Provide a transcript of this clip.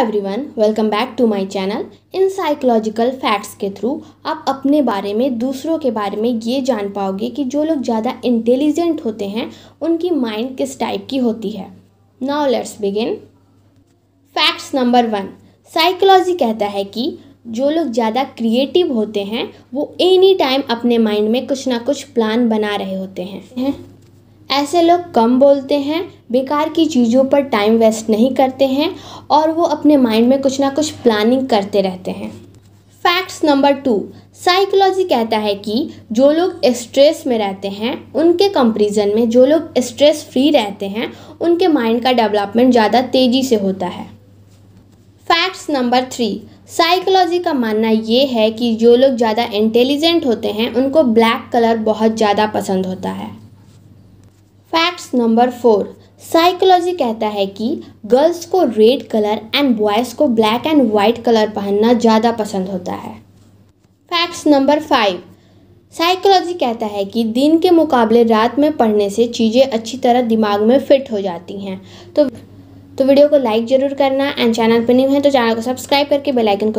everyone welcome back to my channel in psychological facts के through आप अपने बारे में दूसरों के बारे में ये जान पाओगे कि जो लोग ज़्यादा इंटेलिजेंट होते हैं उनकी माइंड किस टाइप की होती है now let's begin facts number one psychology कहता है कि जो लोग ज़्यादा क्रिएटिव होते हैं वो एनी टाइम अपने माइंड में कुछ ना कुछ प्लान बना रहे होते हैं ऐसे लोग कम बोलते हैं बेकार की चीज़ों पर टाइम वेस्ट नहीं करते हैं और वो अपने माइंड में कुछ ना कुछ प्लानिंग करते रहते हैं फैक्ट्स नंबर टू साइकोलॉजी कहता है कि जो लोग स्ट्रेस में रहते हैं उनके कंपेरिजन में जो लोग स्ट्रेस फ्री रहते हैं उनके माइंड का डेवलपमेंट ज़्यादा तेज़ी से होता है फैक्ट्स नंबर थ्री साइकोलॉजी का मानना ये है कि जो लोग ज़्यादा इंटेलिजेंट होते हैं उनको ब्लैक कलर बहुत ज़्यादा पसंद होता है नंबर फोर साइकोलॉजी कहता है कि गर्ल्स को रेड कलर एंड बॉयज़ को ब्लैक एंड वाइट कलर पहनना ज़्यादा पसंद होता है फैक्ट्स नंबर फाइव साइकोलॉजी कहता है कि दिन के मुकाबले रात में पढ़ने से चीज़ें अच्छी तरह दिमाग में फिट हो जाती हैं तो तो वीडियो को लाइक ज़रूर करना एंड चैनल पर न्यू है तो चैनल को सब्सक्राइब करके बेल आइकन को